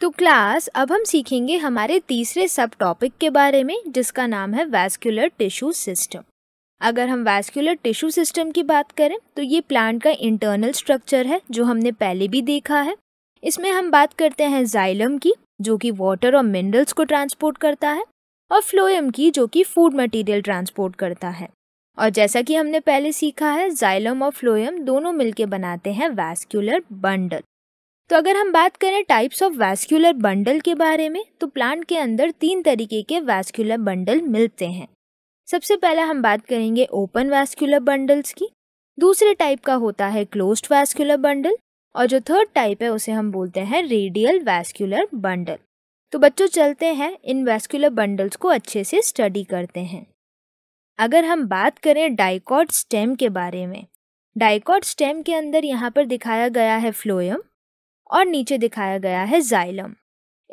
तो क्लास अब हम सीखेंगे हमारे तीसरे सब टॉपिक के बारे में जिसका नाम है वैस्कुलर टिश्यू सिस्टम अगर हम वैस्कुलर टिश्यू सिस्टम की बात करें तो ये प्लांट का इंटरनल स्ट्रक्चर है जो हमने पहले भी देखा है इसमें हम बात करते हैं जाइलम की जो कि वाटर और मिनरल्स को ट्रांसपोर्ट करता है और फ्लोएम की जो कि फूड मटेरियल ट्रांसपोर्ट करता है और जैसा कि हमने पहले सीखा है जाइलम और फ्लोएम दोनों मिलके बनाते हैं वैस्कुलर बंडल तो अगर हम बात करें टाइप्स ऑफ वैस्क्यूलर बंडल के बारे में तो प्लांट के अंदर तीन तरीके के वैस्क्यूलर बंडल मिलते हैं सबसे पहला हम बात करेंगे ओपन वैस्क्यूलर बंडल्स की दूसरे टाइप का होता है क्लोज्ड वैस्क्यूलर बंडल और जो थर्ड टाइप है उसे हम बोलते हैं रेडियल वैस्क्यूलर बंडल तो बच्चों चलते हैं इन वैस्क्यूलर बंडल्स को अच्छे से स्टडी करते हैं अगर हम बात करें डाइकॉट स्टेम के बारे में डाइकॉट स्टेम के अंदर यहाँ पर दिखाया गया है फ्लोयम और नीचे दिखाया गया है जाइलम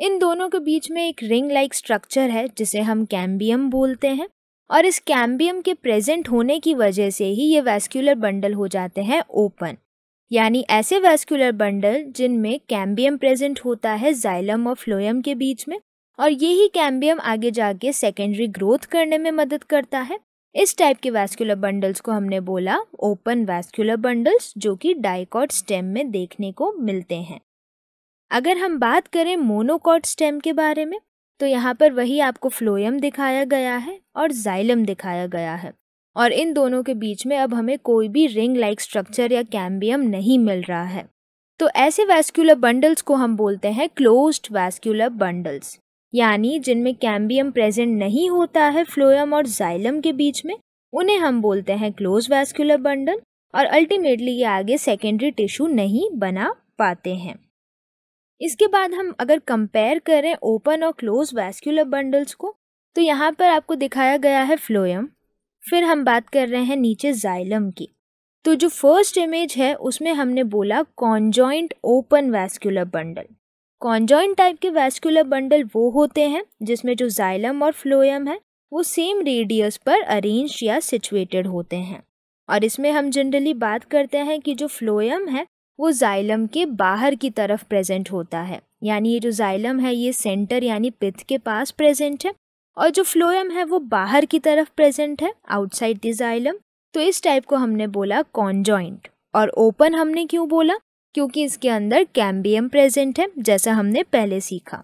इन दोनों के बीच में एक रिंग लाइक स्ट्रक्चर है जिसे हम कैम्बियम बोलते हैं और इस कैम्बियम के प्रेजेंट होने की वजह से ही ये वैस्कुलर बंडल हो जाते हैं ओपन यानी ऐसे वैस्क्यूलर बंडल जिनमें कैम्बियम प्रेजेंट होता है जाइलम और फ्लोयम के बीच में और यही कैम्बियम आगे जाके सेकेंडरी ग्रोथ करने में मदद करता है इस टाइप के वैस्कुलर बंडल्स को हमने बोला ओपन वैस्कुलर बंडल्स जो कि डाइकॉट स्टेम में देखने को मिलते हैं अगर हम बात करें मोनोकॉट स्टेम के बारे में तो यहाँ पर वही आपको फ्लोयम दिखाया गया है और जाइलम दिखाया गया है और इन दोनों के बीच में अब हमें कोई भी रिंग लाइक स्ट्रक्चर या कैम्बियम नहीं मिल रहा है तो ऐसे वैस्कुलर बंडल्स को हम बोलते हैं क्लोज्ड वैस्कुलर बंडल्स यानी जिनमें कैम्बियम प्रेजेंट नहीं होता है फ्लोयम और जाइलम के बीच में उन्हें हम बोलते हैं क्लोज वैस्कुलर बंडल और अल्टीमेटली ये आगे सेकेंडरी टिश्यू नहीं बना पाते हैं इसके बाद हम अगर कंपेयर करें ओपन और क्लोज वैस्कुलर बंडल्स को तो यहाँ पर आपको दिखाया गया है फ्लोयम फिर हम बात कर रहे हैं नीचे जाइलम की तो जो फर्स्ट इमेज है उसमें हमने बोला conjoint open vascular bundle conjoint type के वैस्कुलर बंडल वो होते हैं जिसमें जो जाइलम और फ्लोयम है वो सेम रेडियस पर अरेंज या सिचुएटेड होते हैं और इसमें हम जनरली बात करते हैं कि जो फ्लोयम है वो जाइलम के बाहर की तरफ प्रेजेंट होता है यानी ये जो जाइलम है ये सेंटर यानी पिथ के पास प्रेजेंट है और जो फ्लोएम है वो बाहर की तरफ प्रेजेंट है आउटसाइड द जाइलम तो इस टाइप को हमने बोला कॉन्जॉइंट और ओपन हमने क्यों बोला क्योंकि इसके अंदर कैम्बियम प्रेजेंट है जैसा हमने पहले सीखा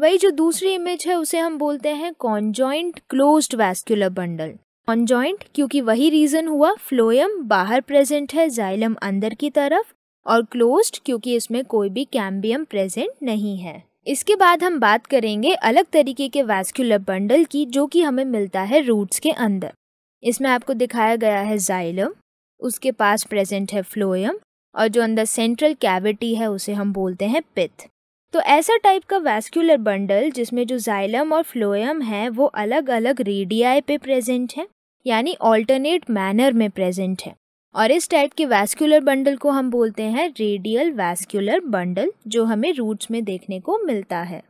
वही जो दूसरी इमेज है उसे हम बोलते हैं conjoint closed vascular bundle conjoint क्योंकि वही रीज़न हुआ फ्लोएम बाहर प्रेजेंट है जाइलम अंदर की तरफ और क्लोज्ड क्योंकि इसमें कोई भी कैम्बियम प्रेजेंट नहीं है इसके बाद हम बात करेंगे अलग तरीके के वैस्कुलर बंडल की जो कि हमें मिलता है रूट्स के अंदर इसमें आपको दिखाया गया है जाइलम उसके पास प्रेजेंट है फ्लोएम और जो अंदर सेंट्रल कैविटी है उसे हम बोलते हैं पिथ तो ऐसा टाइप का वैस्क्यूलर बंडल जिसमें जो जाइलम और फ्लोयम है वो अलग अलग रेडियाई पे प्रेजेंट है यानी ऑल्टरनेट मैनर में प्रेजेंट है और इस टाइप के वैस्क्यूलर बंडल को हम बोलते हैं रेडियल वैस्क्यूलर बंडल जो हमें रूट्स में देखने को मिलता है